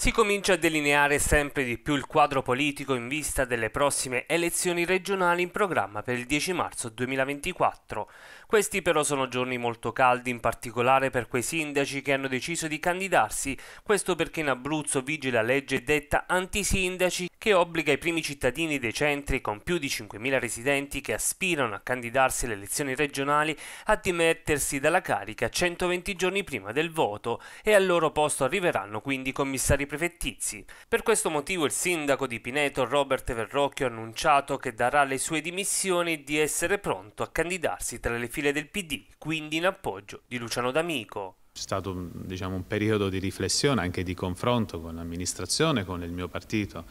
Si comincia a delineare sempre di più il quadro politico in vista delle prossime elezioni regionali in programma per il 10 marzo 2024. Questi però sono giorni molto caldi, in particolare per quei sindaci che hanno deciso di candidarsi, questo perché in Abruzzo vige la legge detta antisindaci che obbliga i primi cittadini dei centri con più di 5.000 residenti che aspirano a candidarsi alle elezioni regionali a dimettersi dalla carica 120 giorni prima del voto e al loro posto arriveranno quindi commissari prefettizi. Per questo motivo il sindaco di Pineto Robert Verrocchio ha annunciato che darà le sue dimissioni e di essere pronto a candidarsi tra le file del PD, quindi in appoggio di Luciano D'Amico. C'è stato diciamo, un periodo di riflessione, anche di confronto con l'amministrazione, con il mio partito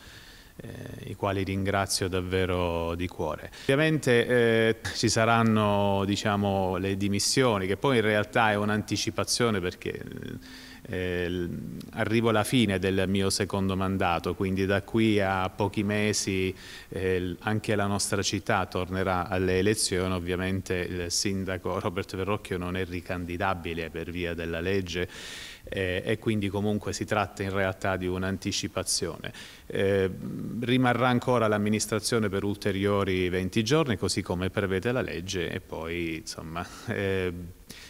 eh, i quali ringrazio davvero di cuore. Ovviamente eh, ci saranno diciamo, le dimissioni, che poi in realtà è un'anticipazione perché eh, arrivo alla fine del mio secondo mandato, quindi da qui a pochi mesi eh, anche la nostra città tornerà alle elezioni, ovviamente il sindaco Roberto Verrocchio non è ricandidabile per via della legge eh, e quindi comunque si tratta in realtà di un'anticipazione. Eh, rimarrà ancora l'amministrazione per ulteriori 20 giorni, così come prevede la legge e poi insomma, eh,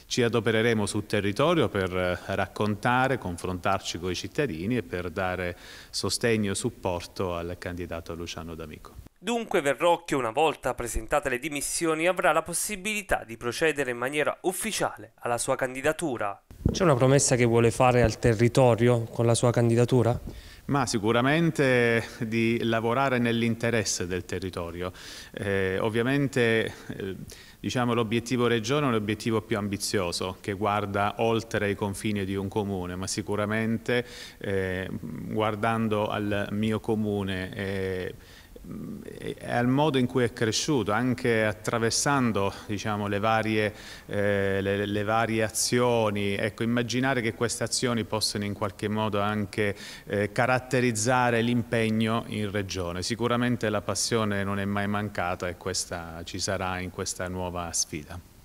ci adopereremo sul territorio per raccontare, confrontarci con i cittadini e per dare sostegno e supporto al candidato Luciano D'Amico. Dunque Verrocchio, una volta presentate le dimissioni, avrà la possibilità di procedere in maniera ufficiale alla sua candidatura. C'è una promessa che vuole fare al territorio con la sua candidatura? ma sicuramente di lavorare nell'interesse del territorio. Eh, ovviamente eh, diciamo, l'obiettivo regione è un obiettivo più ambizioso che guarda oltre i confini di un comune, ma sicuramente eh, guardando al mio comune eh, è al modo in cui è cresciuto, anche attraversando diciamo, le, varie, eh, le, le, varie, azioni. Ecco, immaginare che queste azioni possano in qualche modo anche eh, caratterizzare l'impegno in regione. Sicuramente la passione non è mai mancata e questa ci sarà in questa nuova sfida.